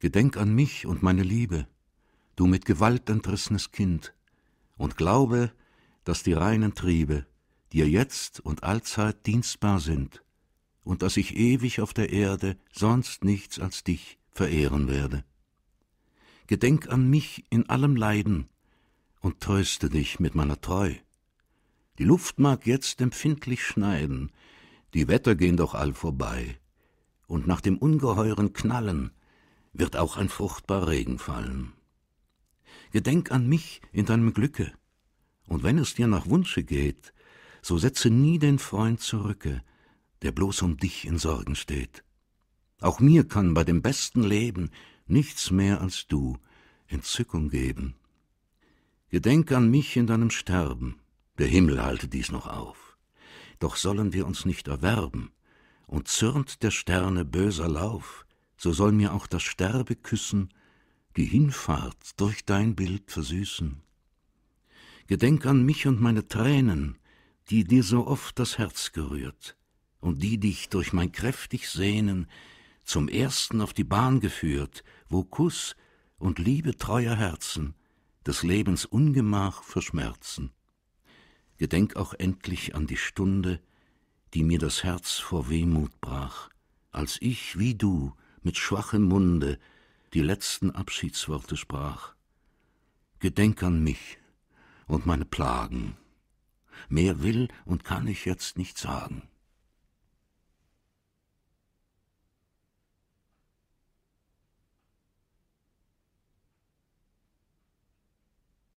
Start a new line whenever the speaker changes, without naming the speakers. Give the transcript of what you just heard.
Gedenk an mich und meine Liebe, du mit Gewalt entrissenes Kind, und glaube, dass die reinen Triebe dir jetzt und allzeit dienstbar sind, und dass ich ewig auf der Erde sonst nichts als dich verehren werde. Gedenk an mich in allem Leiden und tröste dich mit meiner Treu. Die Luft mag jetzt empfindlich schneiden, die Wetter gehen doch all vorbei, und nach dem ungeheuren Knallen wird auch ein fruchtbar Regen fallen. Gedenk an mich in deinem Glücke, und wenn es dir nach Wunsche geht, so setze nie den Freund zurücke, der bloß um dich in Sorgen steht. Auch mir kann bei dem besten Leben nichts mehr als du Entzückung geben. Gedenk an mich in deinem Sterben, der Himmel halte dies noch auf. Doch sollen wir uns nicht erwerben, und zürnt der Sterne böser Lauf, so soll mir auch das Sterbeküssen die Hinfahrt durch dein Bild versüßen. Gedenk an mich und meine Tränen, die dir so oft das Herz gerührt und die dich durch mein kräftig Sehnen zum ersten auf die Bahn geführt, wo Kuss und Liebe treuer Herzen des Lebens Ungemach verschmerzen. Gedenk auch endlich an die Stunde, die mir das Herz vor Wehmut brach, als ich wie du mit schwachem Munde die letzten Abschiedsworte sprach. Gedenk an mich und meine Plagen. Mehr will und kann ich jetzt nicht sagen.